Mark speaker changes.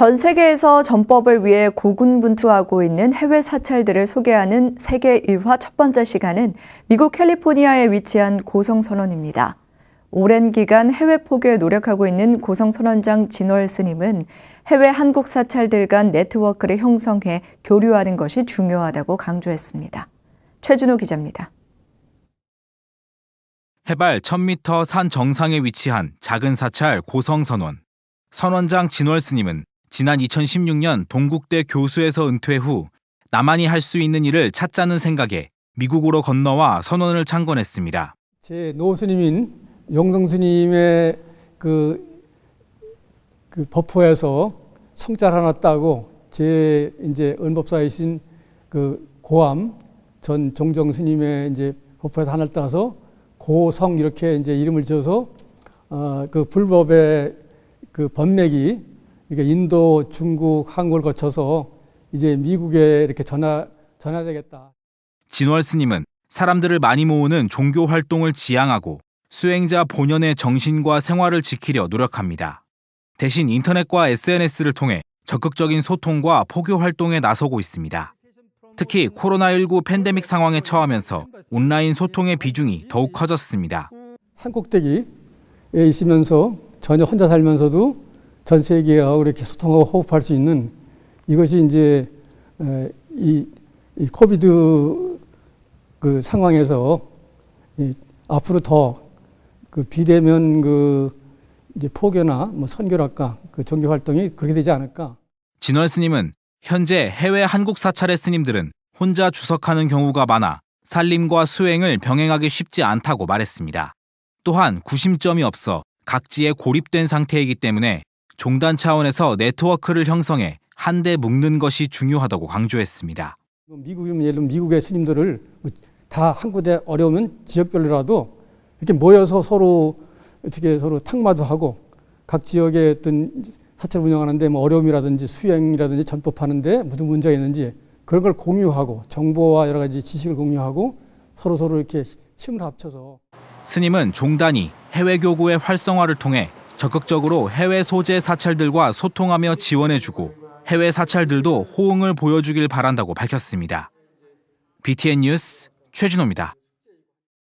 Speaker 1: 전 세계에서 전법을 위해 고군분투하고 있는 해외 사찰들을 소개하는 세계 일화 첫 번째 시간은 미국 캘리포니아에 위치한 고성선원입니다. 오랜 기간 해외 포교에 노력하고 있는 고성선원장 진월 스님은 해외 한국 사찰들 간 네트워크를 형성해 교류하는 것이 중요하다고 강조했습니다. 최준호 기자입니다.
Speaker 2: 해발 1000m 산 정상에 위치한 작은 사찰 고성선원. 선원장 진월 스님은 지난 2016년 동국대 교수에서 은퇴 후 나만이 할 수 있는 일을 찾자는 생각에 미국으로 건너와 선언을 창건했습니다.
Speaker 3: 제 노스님인 용성 스님의 그, 그 법포에서 성자 하나 따고 제 이제 은법사이신 그 고암 전 종정 스님의 이제 법포에서 하나 따서 고성 이렇게 이제 이름을 지어서 어, 그 불법의 그 법맥이 그러니까 인도, 중국, 한국을 거쳐서 이제 미국에 이렇게 전화 전화되겠다.
Speaker 2: 진월 스님은 사람들을 많이 모으는 종교 활동을 지향하고 수행자 본연의 정신과 생활을 지키려 노력합니다. 대신 인터넷과 SNS를 통해 적극적인 소통과 포교 활동에 나서고 있습니다. 특히 코로나19 팬데믹 상황에 처하면서 온라인 소통의 비중이 더욱 커졌습니다.
Speaker 3: 산꼭대기에 있으면서 전혀 혼자 살면서도 전 세계하고 이렇게 소통하고 호흡할 수 있는 이것이 이제 이, 이 코비드 그 상황에서 앞으로 더 그 비대면 그 이제 포교나 뭐 선교랄까 그 종교 활동이 그렇게 되지 않을까.
Speaker 2: 진월 스님은 현재 해외 한국 사찰의 스님들은 혼자 주석하는 경우가 많아 살림과 수행을 병행하기 쉽지 않다고 말했습니다. 또한 구심점이 없어 각지에 고립된 상태이기 때문에 종단 차원에서 네트워크를 형성해 한데 묶는 것이 중요하다고 강조했습니다.
Speaker 3: 미국이면 예를 들면 미국의 스님들을 다한 군데 어려우면 지역별로라도 이렇게 모여서 서로 어떻게 서로 탕마도 하고 각 지역의 어떤 사찰 운영하는데 뭐 어려움이라든지 수행이라든지 전법하는데 무슨 문제가 있는지 그런 걸 공유하고 정보와 여러 가지 지식을 공유하고 서로 서로 이렇게 힘을 합쳐서
Speaker 2: 스님은 종단이 해외 교구의 활성화를 통해 적극적으로 해외 소재 사찰들과 소통하며 지원해주고 해외 사찰들도 호응을 보여주길 바란다고 밝혔습니다. BTN 뉴스 최진호입니다.